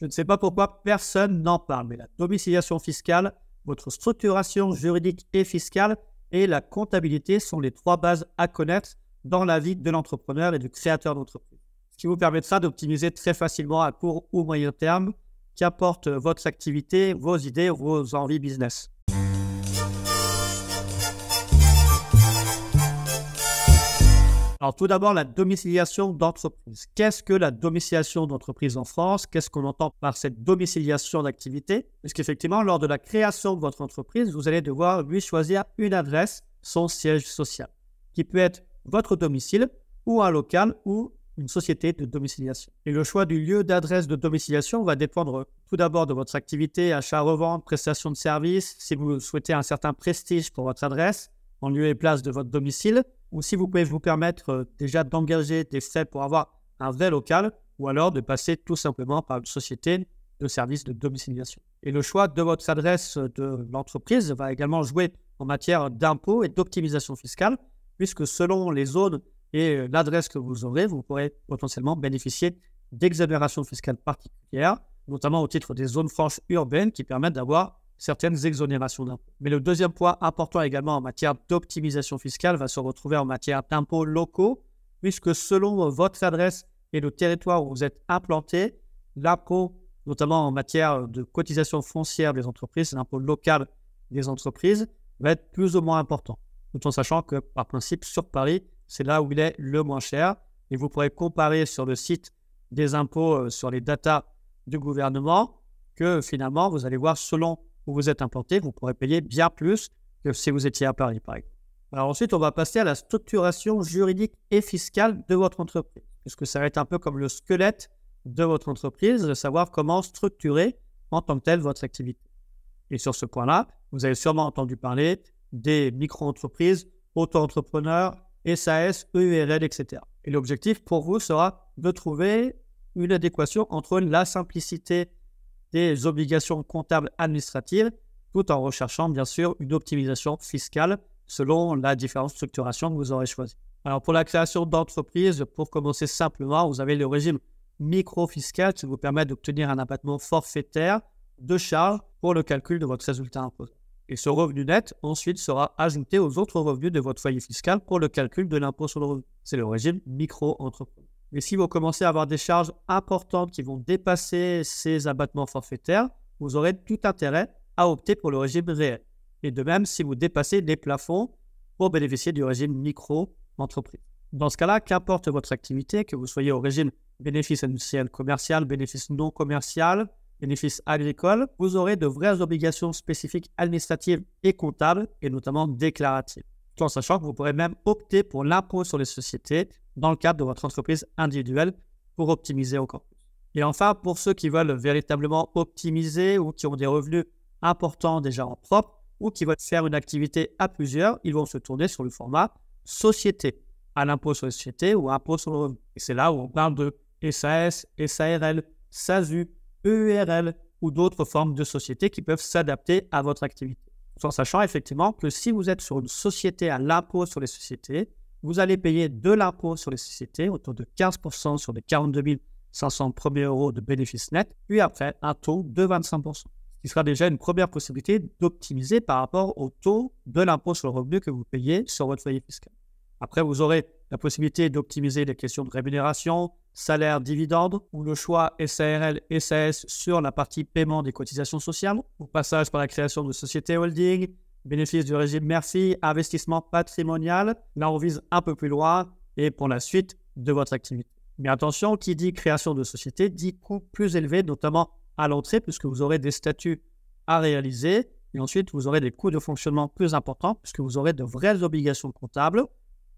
Je ne sais pas pourquoi personne n'en parle, mais la domiciliation fiscale, votre structuration juridique et fiscale et la comptabilité sont les trois bases à connaître dans la vie de l'entrepreneur et du créateur d'entreprise. Ce qui vous permettra d'optimiser très facilement à court ou moyen terme apporte votre activité, vos idées, vos envies business. Alors tout d'abord, la domiciliation d'entreprise. Qu'est-ce que la domiciliation d'entreprise en France Qu'est-ce qu'on entend par cette domiciliation d'activité Parce qu'effectivement, lors de la création de votre entreprise, vous allez devoir lui choisir une adresse, son siège social, qui peut être votre domicile ou un local ou une société de domiciliation. Et le choix du lieu d'adresse de domiciliation va dépendre tout d'abord de votre activité, achat-revente, prestation de services, si vous souhaitez un certain prestige pour votre adresse, en lieu et place de votre domicile, ou si vous pouvez vous permettre euh, déjà d'engager des frais pour avoir un vrai local, ou alors de passer tout simplement par une société de services de domiciliation. Et le choix de votre adresse de l'entreprise va également jouer en matière d'impôts et d'optimisation fiscale, puisque selon les zones et euh, l'adresse que vous aurez, vous pourrez potentiellement bénéficier d'exonérations fiscales particulières, notamment au titre des zones franches urbaines qui permettent d'avoir certaines exonérations d'impôts. Mais le deuxième point important également en matière d'optimisation fiscale va se retrouver en matière d'impôts locaux, puisque selon votre adresse et le territoire où vous êtes implanté, l'impôt, notamment en matière de cotisation foncière des entreprises, l'impôt local des entreprises, va être plus ou moins important. Tout en sachant que, par principe, sur Paris, c'est là où il est le moins cher. Et vous pourrez comparer sur le site des impôts, euh, sur les datas du gouvernement, que finalement, vous allez voir selon vous êtes implanté, vous pourrez payer bien plus que si vous étiez à Paris, par exemple. Alors ensuite, on va passer à la structuration juridique et fiscale de votre entreprise, puisque ça va être un peu comme le squelette de votre entreprise, de savoir comment structurer en tant que telle votre activité. Et sur ce point-là, vous avez sûrement entendu parler des micro-entreprises, auto-entrepreneurs, SAS, EURL, etc. Et l'objectif pour vous sera de trouver une adéquation entre la simplicité des obligations comptables administratives, tout en recherchant bien sûr une optimisation fiscale selon la différente structuration que vous aurez choisie. Alors pour la création d'entreprise, pour commencer simplement, vous avez le régime micro-fiscal qui vous permet d'obtenir un abattement forfaitaire de charge pour le calcul de votre résultat imposé. Et ce revenu net ensuite sera ajouté aux autres revenus de votre foyer fiscal pour le calcul de l'impôt sur le revenu. C'est le régime micro-entreprise mais si vous commencez à avoir des charges importantes qui vont dépasser ces abattements forfaitaires, vous aurez tout intérêt à opter pour le régime réel. Et de même, si vous dépassez les plafonds pour bénéficier du régime micro-entreprise. Dans ce cas-là, qu'importe votre activité, que vous soyez au régime bénéfice industriel commercial, bénéfice non commercial, bénéfice agricole, vous aurez de vraies obligations spécifiques administratives et comptables, et notamment déclaratives. Tout en sachant que vous pourrez même opter pour l'impôt sur les sociétés dans le cadre de votre entreprise individuelle pour optimiser encore plus. Et enfin, pour ceux qui veulent véritablement optimiser ou qui ont des revenus importants déjà en propre ou qui veulent faire une activité à plusieurs, ils vont se tourner sur le format société, à l'impôt sur les sociétés ou impôt sur le revenu. Et c'est là où on parle de SAS, SARL, SASU, EURL ou d'autres formes de sociétés qui peuvent s'adapter à votre activité. En sachant effectivement que si vous êtes sur une société à l'impôt sur les sociétés, vous allez payer de l'impôt sur les sociétés, autour de 15% sur les 42 500 premiers euros de bénéfices nets, puis après un taux de 25%, ce qui sera déjà une première possibilité d'optimiser par rapport au taux de l'impôt sur le revenu que vous payez sur votre foyer fiscal. Après, vous aurez la possibilité d'optimiser les questions de rémunération, salaire, dividende, ou le choix SARL, SAS sur la partie paiement des cotisations sociales, ou passage par la création de sociétés holding, bénéfice du régime merci, investissement patrimonial. Là, on vise un peu plus loin et pour la suite de votre activité. Mais attention, qui dit création de société dit coût plus élevé, notamment à l'entrée, puisque vous aurez des statuts à réaliser. Et ensuite, vous aurez des coûts de fonctionnement plus importants, puisque vous aurez de vraies obligations comptables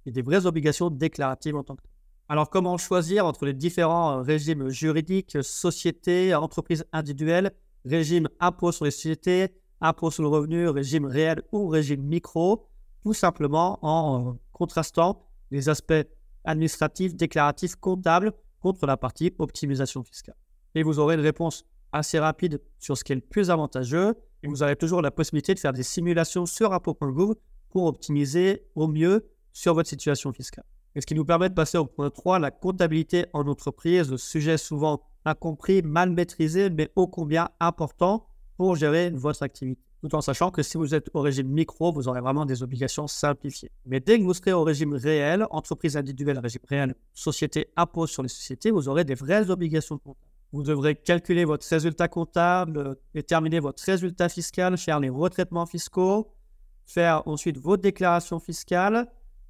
et des vraies obligations déclaratives en tant que alors, comment choisir entre les différents euh, régimes juridiques, sociétés, entreprises individuelles, régime impôt sur les sociétés, impôt sur le revenu, régime réel ou régime micro, tout simplement en contrastant les aspects administratifs, déclaratifs, comptables contre la partie optimisation fiscale. Et vous aurez une réponse assez rapide sur ce qui est le plus avantageux. Et vous aurez toujours la possibilité de faire des simulations sur impôt.gouv pour optimiser au mieux sur votre situation fiscale. Et ce qui nous permet de passer au point 3, la comptabilité en entreprise, le sujet souvent incompris, mal maîtrisé, mais ô combien important pour gérer votre activité. Tout en sachant que si vous êtes au régime micro, vous aurez vraiment des obligations simplifiées. Mais dès que vous serez au régime réel, entreprise individuelle, régime réel, société impôt sur les sociétés, vous aurez des vraies obligations comptables. Vous devrez calculer votre résultat comptable, déterminer euh, votre résultat fiscal, faire les retraitements fiscaux, faire ensuite vos déclarations fiscales,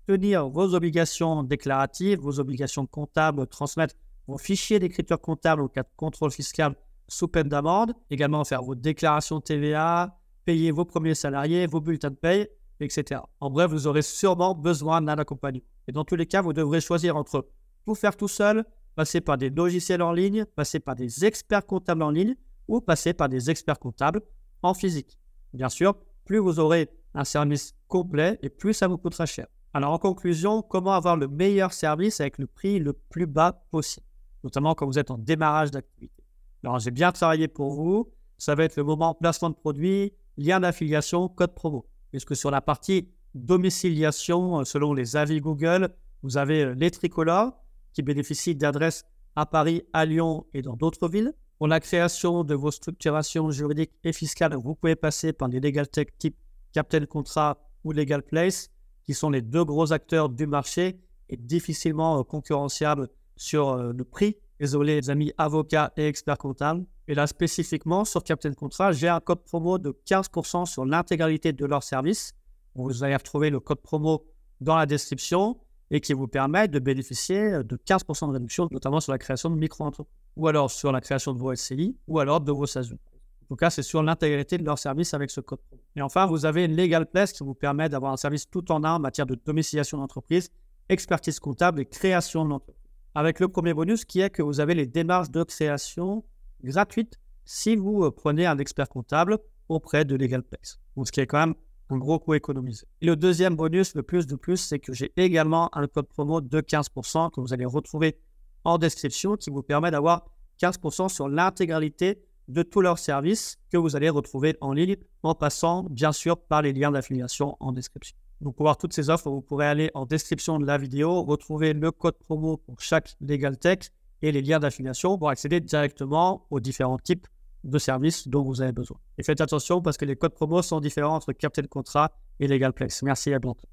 tenir vos obligations déclaratives, vos obligations comptables, transmettre vos fichiers d'écriture comptable au cas de contrôle fiscal sous peine d'amende. Également, faire vos déclarations TVA, payer vos premiers salariés, vos bulletins de paye, etc. En bref, vous aurez sûrement besoin d'un accompagnement. Et dans tous les cas, vous devrez choisir entre vous faire tout seul, passer par des logiciels en ligne, passer par des experts comptables en ligne ou passer par des experts comptables en physique. Bien sûr, plus vous aurez un service complet et plus ça vous coûtera cher. Alors en conclusion, comment avoir le meilleur service avec le prix le plus bas possible, notamment quand vous êtes en démarrage d'activité alors, j'ai bien travaillé pour vous. Ça va être le moment placement de produit, lien d'affiliation, code promo. Puisque sur la partie domiciliation, euh, selon les avis Google, vous avez euh, les tricolores qui bénéficient d'adresses à Paris, à Lyon et dans d'autres villes. Pour la création de vos structurations juridiques et fiscales, vous pouvez passer par des legal tech type Captain Contrat ou Legal Place, qui sont les deux gros acteurs du marché et difficilement euh, concurrenciables sur le prix désolé les amis, avocats et experts comptables. Et là, spécifiquement, sur Captain Contrat, j'ai un code promo de 15% sur l'intégralité de leur service. Vous allez retrouver le code promo dans la description et qui vous permet de bénéficier de 15% de réduction, notamment sur la création de micro-entreprises ou alors sur la création de vos SCI ou alors de vos SASU. En tout cas, c'est sur l'intégralité de leur service avec ce code promo. Et enfin, vous avez une Legal Place qui vous permet d'avoir un service tout en un en matière de domiciliation d'entreprise, expertise comptable et création d'entreprise avec le premier bonus qui est que vous avez les démarches de création gratuites si vous euh, prenez un expert comptable auprès de LegalPlex. ce qui est quand même un gros coût économisé. le deuxième bonus, le plus de plus, c'est que j'ai également un code promo de 15% que vous allez retrouver en description qui vous permet d'avoir 15% sur l'intégralité de tous leurs services que vous allez retrouver en ligne en passant bien sûr par les liens d'affiliation en description. Donc, pour voir toutes ces offres, vous pourrez aller en description de la vidéo, retrouver le code promo pour chaque Legal Tech et les liens d'affiliation pour accéder directement aux différents types de services dont vous avez besoin. Et faites attention parce que les codes promo sont différents entre de Contrat et Legal Place. Merci à bientôt.